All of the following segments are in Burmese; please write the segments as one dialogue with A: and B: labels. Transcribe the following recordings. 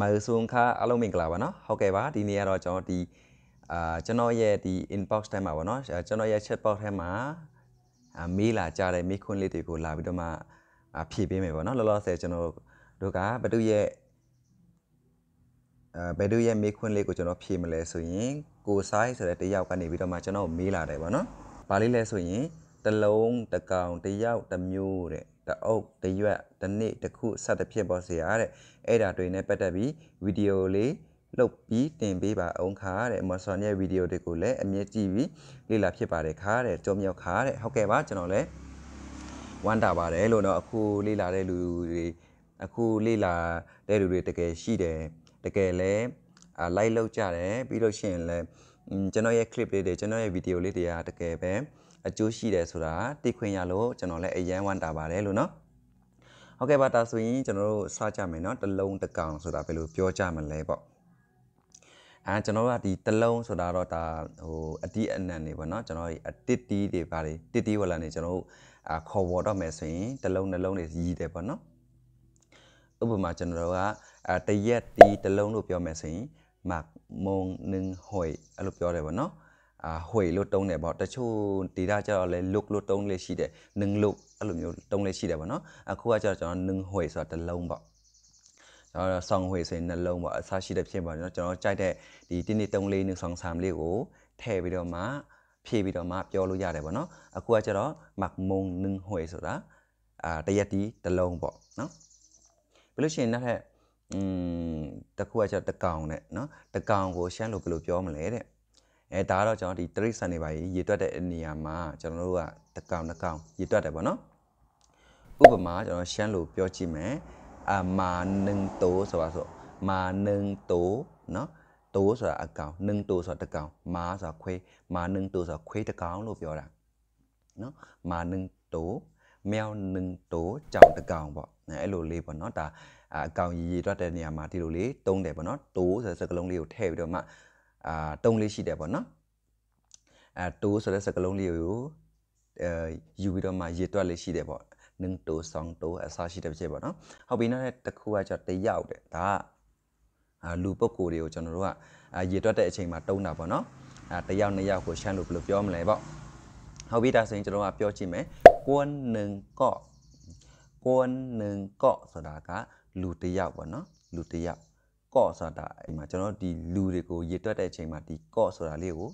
A: မိုင်ဆုံခါအားလုံးမင်္ဂလာပါနော်ဟုတ်ကဲ့ပါဒီနေ့ကတော့ကျွန်တော်ဒီအာကျွန်တော်ရဲ့ဒီ inbox ထဲမှာပေါ့နော်ကျွန်တော်ရဲ့ chat box ထဲမှာမေးလာကြတဲ့မေးခွန်းလေးတွေကိုလာပြီးတော့မှဖြည့်ပေးမယ်ပေါ့နော်လောလောဆယ်ကျွန်တော်တို့ကဘသူရဲ့အဲဘသူရဲ့မေးခွန်းလေးကိုကျွန်တော်ဖြည့်မလဲဆိုရင်ကိုဆိုင်ဆိုတဲ့တယောက်ကနေပြီးတော့မှကျွန်တော်မေးလာတယ်ပေါ့နော်ဘာလေးလဲဆိုရင်တလုံးတကောင်တယောက်တမျိုးတဲ့တအုပ်တရွက်တနေ့တစ်ခုစသဖြင့်ပေါ့ဆရာတဲ့အဲ့ဒါတွေနဲ့ပတ်သက်ပြီးဗီဒီယိုလေးလုတ်ပြီးတင်ပေးပါအောင်ခါတဲ့ Amazon ရဲ့ဗီဒီယိုတွေကိုလည်းအမြဲကြည့်ပြီးလေ့လာဖြစ်ပါတယ်ခါတဲ့ကြုံမြောက်ခါတဲ့ဟုတ်ကဲ့ပါကျွန်တော်လည်းဝမ်းတာပါတယ်လို့တော့အခုလေ့လာတဲ့လူတွေအခုလေ့လာတဲ့လူတွေတကယ်ရှိတယ်တကယ်လည်းလိုက်လောက်ကြတယ်ပြီးလို့ရှိရင်လည်းကျွန်တော်ရဲ့ clip လေးတွေကျွန်တော်ရဲ့ video လေးတွေကတကယ်ပဲအကျိုးရှိတယ်ဆိုတာသိခွင့်ရလို့ကျွန်တော်လည်းအရန်ဝမ်းတာပါတယ်လို့နော်ဟုတ်ကဲ့ပါဒါဆိုရင်ကျွန်တော်တို့စကြမယ်เนาะတလုံးတကောင်ဆိုတာဘယ်လိုပြောကြမလဲပေါ့အဲကျွန်တော်တို့ကဒီတလုံးဆိုတာတော့ဒါဟိုအတိအနံနေပေါ့เนาะကျွန်တော်ဒီအတစ်တီးတွေပါလေတစ်တီးဝလန်နေကျွန်တော်တို့အာခေါ်ဝေါ်တော့မယ်ဆိုရင်တလုံးနှလုံးတွေရည်တယ်ပေါ့เนาะဥပမာကျွန်တော်တို့ကအဲတရက်တီးတလုံးလို့ပြောမယ်ဆိုရင်မမုံနှင်းဟွေအဲ့လိုပြောတယ်ပေါ့เนาะအာဟွေလို့တုံးတယ်ပေါ့တချို့ data ကျတော့လဲ look လို့တုံးလေးရှိတယ် ning look အဲ့လိုမျိုးတုံးလေးရှိတယ်ပေါ့နော်အခုကကျတော့ကျွန်တော် ning ဟွေဆိုတာတစ်လုံးပေါ့ကျွန်တော်ဆောင်ဟွေဆိုရင်နှလုံးပေါ့အစားရှိတဲ့ဖြစ်ပါတော့ကျွန်တော်ကြိုက်တဲ့ဒီတင်းတင်း3လေး1 2 3လေးကိုထည့်ပြီးတော့မှဖြည့်ပြီးတော့မှပြောလို့ရတယ်ပေါ့နော်အခုကကျတော့မက်မုံ1ဟွေဆိုတာအာတရက်တီတစ်လုံးပေါ့နော်ပြီးလို့ရှိရင်နောက်ထပ်อืมတခုကကျတော့တကောင်နဲ့เนาะတကောင်ကိုရှမ်းလို့ဘယ်လိုပြောမလဲတဲ့အဲဒါကတော့ကျွန်တော်ဒီတရိတ်ဆန်တွေပါရေတွက်တဲ့နေရာမှာကျွန်တော်တို့ကတကောင်တကောင်ရေတွက်တယ်ပေါ့နော်ဥပမာကျွန်တော်ရှမ်းလိုပြောကြည့်မယ်အမာနင်းတိုးဆိုတာဆိုမာနင်းတိုးနော်တိုးဆိုတာအကောင်နင်းတိုးဆိုတာတကောင်မာဆိုတာခွေးမာနင်းတိုးဆိုတာခွေးတကောင်လို့ပြောတာနော်မာနင်းတိုးမြောင်နင်းတိုးကြောင်တကောင်ပေါ့အဲ့လိုလေးပေါ့နော်ဒါအကောင်ရေရေတွက်တဲ့နေရာမှာဒီလိုလေးတုံးတယ်ပေါ့နော်တိုးဆိုတဲ့စကလုံးလေးကိုထည့်ပြီးတော့မှအာတုံးလေးရှိတယ်ပေါ့နော်အဲတိုးဆိုတဲ့စကားလုံးလေးကိုအဲယူပြီးတော့မှရေတွက်လေးရှိတယ်ပေါ့နင်းတိုးဆောင်တိုးအစားရှိတဲ့ဖြစ်ပေါ့နော် ဟုတ်ပြီနောက်တစ်ခုကကျတော့တရောက်တယ်ဒါကလူပုဂ္ဂိုလ်တွေကိုကျွန်တော်တို့ကရေတွက်တဲ့အချိန်မှာတုံးတာပေါ့နော်အဲတယောက်နှစ်ယောက်ကိုရှမ်းလို့ဘယ်လိုပြောမလဲပေါ့ဟုတ်ပြီဒါဆိုရင်ကျွန်တော်ကပြောကြည့်မယ်ကွန်းနှင်ကော့ကွန်းနှင်ကော့ဆိုတာကလူတယောက်ပေါ့နော်လူတယောက်ကော့ဆိုတာအိမ်မှာကျွန်တော်ဒီလူတွေကိုရေတွက်တဲ့အချိန်မှာဒီကော့ဆိုတာလေးကို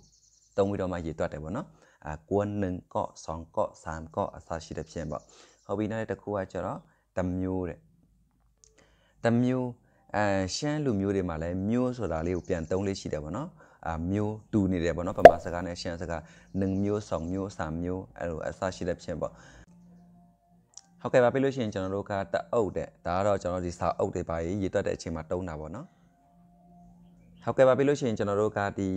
A: သုံးပြီးတော့မှရေတွက်တယ်ပေါ့နော်အာကွန်း1ကော့2ကော့3ကော့အစရှိတဲ့ဖြစ်ပေါ့ဟုတ်ပြီနောက်တစ်ခုကကျတော့တမျိုးတဲ့တမျိုးအဲရှမ်းလူမျိုးတွေမှာလည်းမျိုးဆိုတာလေးကိုပြန်သုံးလေးရှိတယ်ပေါ့နော်အာမျိုးတူနေတယ်ပေါ့နော်ဗမာစကားနဲ့ရှမ်းစကား1မျိုး2မျိုး3မျိုးအဲလိုအစရှိတဲ့ဖြစ်ပေါ့ဟုတ်ကဲ့ပါပြီလို့ရှိရင်ကျွန်တော်တို့ကတအုပ်တဲ့ဒါကတော့ကျွန်တော်ဒီစာအုပ်တွေပါရေးတွက်တဲ့အချိန်မှာတုံးတာပေါ့နော်ဟုတ်ကဲ့ပါပြီးလို့ရှိရင်ကျွန်တော်တို့ကဒီ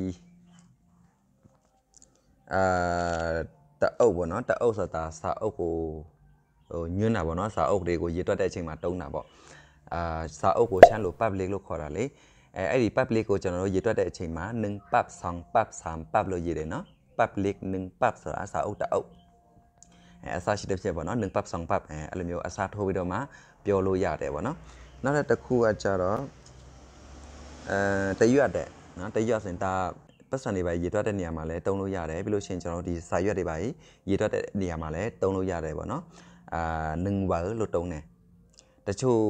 A: အာတအုပ်ပေါ့နော်တအုပ်ဆိုတာစာအုပ်ကိုဟိုညွှန်းတာပေါ့နော်စာအုပ်တွေကိုရေးတွက်တဲ့အချိန်မှာတုံးတာပေါ့အာစာအုပ်ကိုရှမ်းလို public လို့ခေါ်တာလေအဲအဲ့ဒီ public ကိုကျွန်တော်တို့ရေးတွက်တဲ့အချိန်မှာ1 pub 2 pub 3 pub လို့ရေးတယ်နော် public 1 pub ဆိုတာစာအုပ်တအုပ်အဲအစားရှိတဲ့ဖြစ်ပေါ့နော်1 pub 2 pub အဲအဲ့လိုမျိုးအစားထိုးပြီးတော့မှပြောလို့ရတယ်ပေါ့နော်နောက်တစ်ခုကကြတော့အဲတရွတ်တဲ့နော်တရွတ်ဆိုရင်ဒါပတ်စံတွေပါရေတွက်တဲ့နေရာမှာလည်းတုံးလို့ရတယ်ပြီးလို့ရှိရင်ကျွန်တော်ဒီစာရွက်တွေပါရေတွက်တဲ့နေရာမှာလည်းတုံးလို့ရတယ်ပေါ့နော်အာနင်းဝါလို့တုံးတယ်တချို့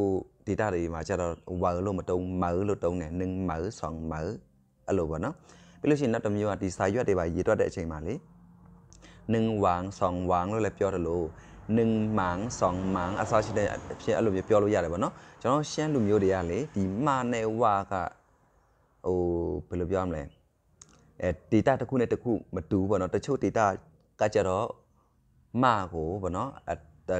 A: data တွေမှာကျတော့ဝါလို့မတုံးမလို့တုံးတယ်နင်းမဆောင်မအဲ့လိုပေါ့နော်ပြီးလို့ရှိရင်နောက်တစ်မျိုးကဒီစာရွက်တွေပါရေတွက်တဲ့အချိန်မှာလေနင်းဝမ်ဆောင်ဝမ်လို့လည်းပြောတယ်လို့နင်းမန်းဆောင်မန်းအစားရှိတဲ့အဖြစ်အဲ့လိုမျိုးပြောလို့ရတယ်ပေါ့နော်ကျွန်တော်ရှမ်းလူမျိုးတွေကလေဒီမနဲ့ဝါကဟိုဘယ်လိုပြောရမလဲအဲ data တစ်ခုနဲ့တစ်ခုမတူဘူးပေါ့နော်တချို့ data ကကြတော့မကိုပေါ့နော်အ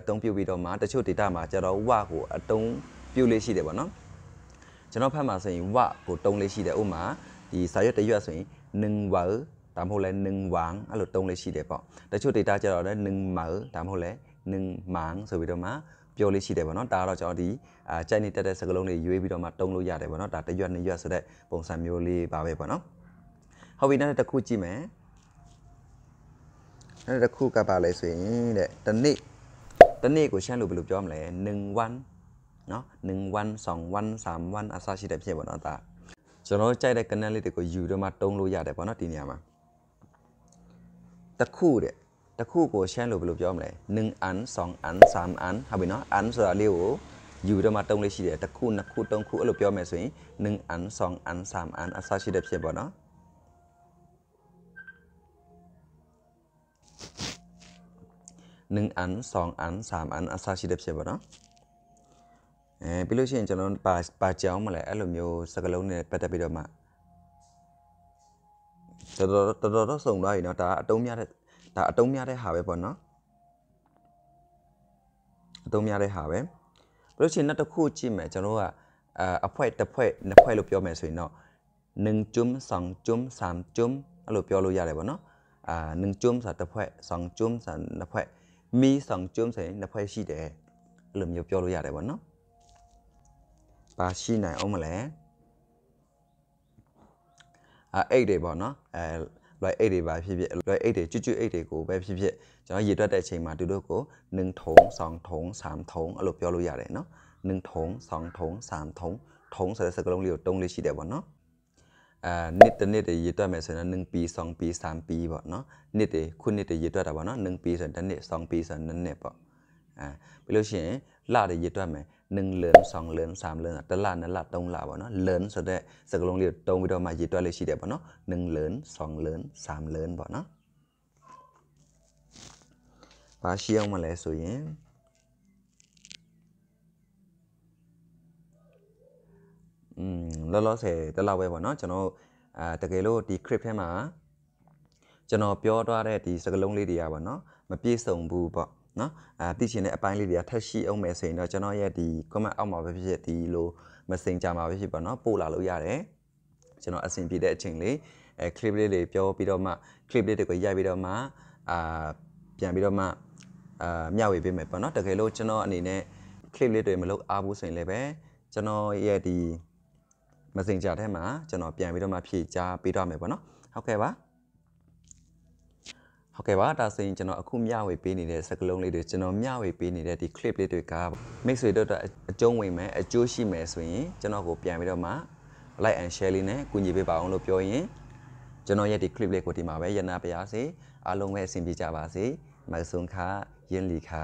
A: တုံးပြုတ်ပြီးတော့မှတချို့ data မှာကြတော့ဝကိုအတုံးပြုတ်လေးရှိတယ်ပေါ့နော်ကျွန်တော်ဖတ်မှာဆိုရင်ဝကိုတုံးလေးရှိတယ်ဥမာဒီစာရွက်တရွက်ဆိုရင်နင်းဝါဒါမှမဟုတ်လဲနင်းဝမ်အဲ့လိုတုံးလေးရှိတယ်ပေါ့တချို့ data ကြတော့လည်းနင်းမာဒါမှမဟုတ်လဲနင်းမန်းဆိုပြီးတော့မှပြောလေးရှိတယ်ပေါ့နော်ဒါကတော့ကျွန်တော်ဒီအာကြိုက်နေတက်တဲ့စကလုံးတွေရွေးပြီးတော့မှတုံးလို့ရတယ်ပေါ့နော်ဒါတရွတ်နှစ်ရွတ်ဆိုတဲ့ပုံစံမျိုးလေးပါပဲပေါ့နော်ဟုတ်ပြီနောက်တစ်ခုကြည့်မယ်နောက်တစ်ခုကပါလဲဆိုရင်တဲ့တနေ့တနေ့ကိုရှင်းလို့ဘယ်လိုပြောမလဲ1 1เนาะ1 1 2 1 3 1အစရှိတဲ့ဖြစ်ပေါ့နော်ဒါကျွန်တော်ကြိုက်တဲ့ကနက်လေးတွေကိုယူတော့မှတုံးလို့ရတယ်ပေါ့နော်ဒီနေရာမှာတစ်ခုတဲ့တခုကိုရှမ်းလို့ဘယ်လိုပြောမလဲ1အန်2အန်3အန်ဟုတ်ပြီနော်အန်ဆိုတာလေးကိုယူတော့မှတုံးလေးရှိတယ်တခုနှစ်ခုသုံးခုအဲ့လိုပြောမယ်ဆိုရင်1အန်2အန်3အန်အစရှိတဲ့ဖြစ်ပေါ့နော်หนึ่งอันสองอันสามอันအစရှိတဲ့ဖြစ်ပါတော့အဲပြီးလို့ရှိရင်ကျွန်တော်ပါပါကြောင်းမလဲအဲ့လိုမျိုးစကလုံးနဲ့ပတ်သက်ပြီးတော့မှတော်တော်တော်တော်ဆုံးသွားပြီเนาะဒါအတုံးများတဲ့ဒါအတုံးများတဲ့ဟာပဲပေါ့နော်အတုံးများတဲ့ဟာပဲပြီးလို့ရှိရင်နောက်တစ်ခုကြည့်မယ်ကျွန်တော်ကအဖွဲတစ်ဖွဲနှစ်ဖွဲလို့ပြောမယ်ဆိုရင်တော့1จุ้ม2จุ้ม3จุ้มအဲ့လိုပြောလို့ရတယ်ပေါ့နော်အာ1จุ้มဆိုတာတစ်ဖွဲ2จุ้มဆိုတာနှစ်ဖွဲမီ2จุ้มဆိုရင်နှစ်ဖွဲရှိတယ်အဲ့လိုမျိုးပြောလို့ရတယ်ပေါ့နော်ပါရှိနိုင်အောင်မလဲအာ8တွေပေါ့နော်အဲလွယ်အိတ်တွေပါဖြစ်ဖြစ်လွယ်အိတ်တွေကျွတ်ကျွတ်အိတ်တွေကိုပဲဖြစ်ဖြစ်ကျွန်တော်ရေတွက်တဲ့အချိန်မှာသူတို့ကို1ထုံ2ထုံ3ထုံအဲ့လိုပြောလို့ရတယ်နော်1ထုံ2ထုံ3ထုံထုံဆိုတဲ့စကားလုံးလေးကိုတုံးလေးရှိတယ်ပေါ့နော်အာနှစ်တစ်နှစ်တွေရေတွက်မယ်ဆိုရင်1ปี2ปี3ปีပေါ့နော်နှစ်တွေခုနှစ်တွေရေတွက်တာပေါ့နော်1ปีဆိုရင်တစ်နှစ်2ปีဆိုရင်နှစ်နှစ်ပေါ့အဲပြီးလို့ရှိရင်လတွေရေတွက်မယ်1 learn 2 learn 3 learn တစ်လနှစ်လသုံးလပေါ့နော် learn ဆိုတဲ့စကားလုံးလေးကိုတုံးပြီးတော့မှရေးတွက်လေးရှိတယ်ပေါ့နော်1 learn 2 learn 3 learn ပေါ့နော်ဘာရှိအောင်မလဲဆိုရင်อืมလောလောဆယ်တစ်လပဲပေါ့နော်ကျွန်တော်အဲတကယ်လို့ဒီ script ထဲမှာကျွန်တော်ပြောထားတဲ့ဒီစကားလုံးလေးတွေอ่ะပေါ့နော်မပြည့်စုံဘူးပေါ့နော်အာသိချင်တဲ့အပိုင်းလေးတွေကထပ်ရှိအောင်မယ်ဆိုရင်တော့ကျွန်တော်ရဲ့ဒီ comment အောက်မှာပဲဖြစ်ဖြစ်ဒီလို messenger မှာပဲဖြစ်ပါနော်ပို့လာလို့ရတယ်ကျွန်တော်အဆင်ပြေတဲ့အချိန်လေးအဲ clip လေးတွေပြောပြီးတော့မှ clip လေးတွေကိုရိုက်ပြီးတော့မှအာပြန်ပြီးတော့မှအာမျှဝေပေးမယ်ပေါ့နော်တကယ်လို့ကျွန်တော်အနေနဲ့ clip လေးတွေမလုပ်အားဘူးဆိုရင်လည်းပဲကျွန်တော်ရဲ့ဒီ messenger ထဲမှာကျွန်တော်ပြန်ပြီးတော့မှဖြည့်ချပေးတော့မယ်ပေါ့နော်ဟုတ်ကဲ့ပါဟုတ်ကဲ့ပါဒါဆိုရင်ကျွန်တော်အခုမျှဝေပေးနေတဲ့စကလုံးလေးတွေကျွန်တော်မျှဝေပေးနေတဲ့ဒီ clip လေးတွေက mix တွေတော့အကျုံးဝင်မယ်အကျိုးရှိမယ်ဆိုရင်ကျွန်တော်ကိုပြန်ပြီးတော့မှ like and share လေးနဲ့ကူညီပေးပါအောင်လို့ပြောရင်ကျွန်တော်ရဲ့ဒီ clip လေးကိုဒီမှာပဲရနာပါရစေအားလုံးပဲအဆင်ပြေကြပါစေမဆုံခရင်လီခါ